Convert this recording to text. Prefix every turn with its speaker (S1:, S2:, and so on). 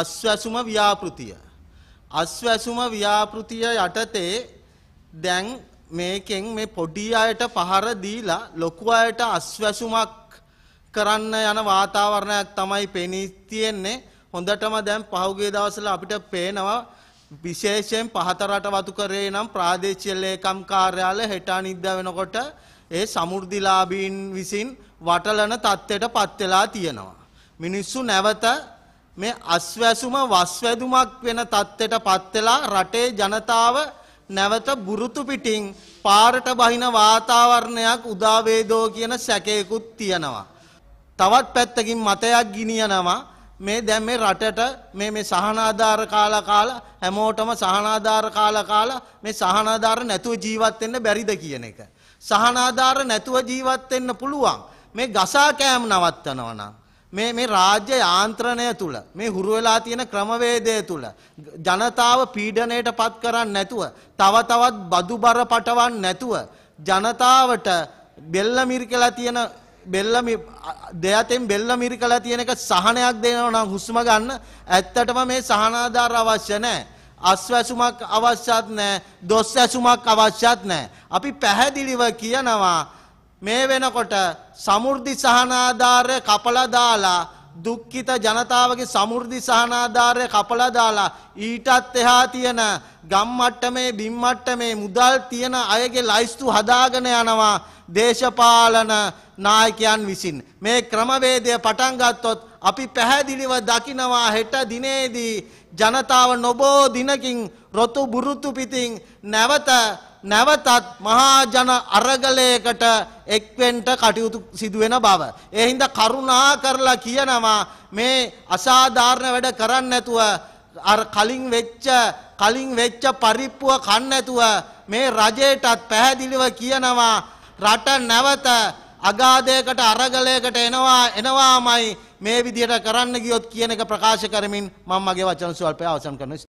S1: අස්වැසුම ව්‍යාපෘතිය. අස්වැසුම ව්‍යාපෘතිය යටතේ දැන් මේකෙන් මේ පොඩි අයට පහර දීලා ලොකු අයට අස්වැසුමක් කරන්න යන වාතාවරණයක් තමයි පෙනී තියෙන්නේ. හොඳටම දැන් පහුගිය දවස්වල අපිට පේනවා විශේෂයෙන් පහතරට වතු කරේ නම් ප්‍රාදේශීය ලේකම් කාර්යාලය හෙට අනිද්දා වෙනකොට ඒ සමෘද්ධිලාභීන් විසින් වටලන තත්ත්වයට පත් වෙලා තියෙනවා. මිනිස්සු නැවත මේ අස්වැසුම වස්වැදුමක් වෙන தත්ත්වයට පත් වෙලා රටේ ජනතාව නැවත බුරුතු පිටින් පාරට බහින වාතාවරණයක් උදා වේදෝ කියන සැකයකුත් තියෙනවා. තවත් පැත්තකින් මතයක් ගිනියනවා මේ දැන් මේ රටට මේ මේ සහනාධාර කාලා කාලා හැමෝටම සහනාධාර කාලා කාලා මේ සහනාධාර නැතුව ජීවත් වෙන්න බැරිද කියන එක. සහනාධාර නැතුව ජීවත් වෙන්න පුළුවන්. මේ ගසා කෑම නවත්තනවා නම් මේ මේ රාජ්‍ය යාන්ත්‍රණය තුල මේ හුරු වෙලා තියෙන ක්‍රමවේදය තුල ජනතාව පීඩණයට පත් කරන්නේ නැතුව තව තවත් බදුබර පටවන්නේ නැතුව ජනතාවට බෙල්ල මිරිකලා තියෙන බෙල්ල දෙයතෙන් බෙල්ල මිරිකලා තියෙන එක සහනයක් දෙනවා නම් හුස්ම ගන්න ඇත්තටම මේ සහනාධාර අවශ්‍ය නැහැ අස්වැසුමක් අවශ්‍යත් නැහැ දොස් ඇසුමක් අවශ්‍යත් නැහැ අපි පැහැදිලිව කියනවා මේ වෙනකොට සමෘද්ධි සහනාධාරය කපලා දාලා දුක්ඛිත ජනතාවගේ සමෘද්ධි සහනාධාරය කපලා දාලා ඊටත් එහා තියෙන ගම්මට්ටමේ බිම්මට්ටමේ මුදල් තියෙන අයගේ ලයිස්තු හදාගෙන යනවා දේශපාලන නායකයන් විසින් මේ ක්‍රමවේදය පටන් ගත්තොත් අපි පැහැදිලිව දකිනවා හෙට දිනේදී ජනතාව නොබෝ දිනකින් රොතු බුරුතු පිටින් නැවත නැවතත් මහාජන අරගලයකට එක්වෙන්ට කටයුතු සිදුවෙන බව. එහින්ද කරුණා කරලා කියනවා මේ අසාධාරණ වැඩ කරන්න නැතුව අර කලින් වෙච්ච කලින් වෙච්ච පරිප්පුව කන්න නැතුව මේ රජයටත් පැහැදිලිව කියනවා රට නැවත අගාධයකට අරගලයකට එනවා එනවාමයි මේ විදිහට කරන්න ගියොත් කියන එක ප්‍රකාශ කරමින් මම මගේ වචන සුවල්පය අවසන් කරනවා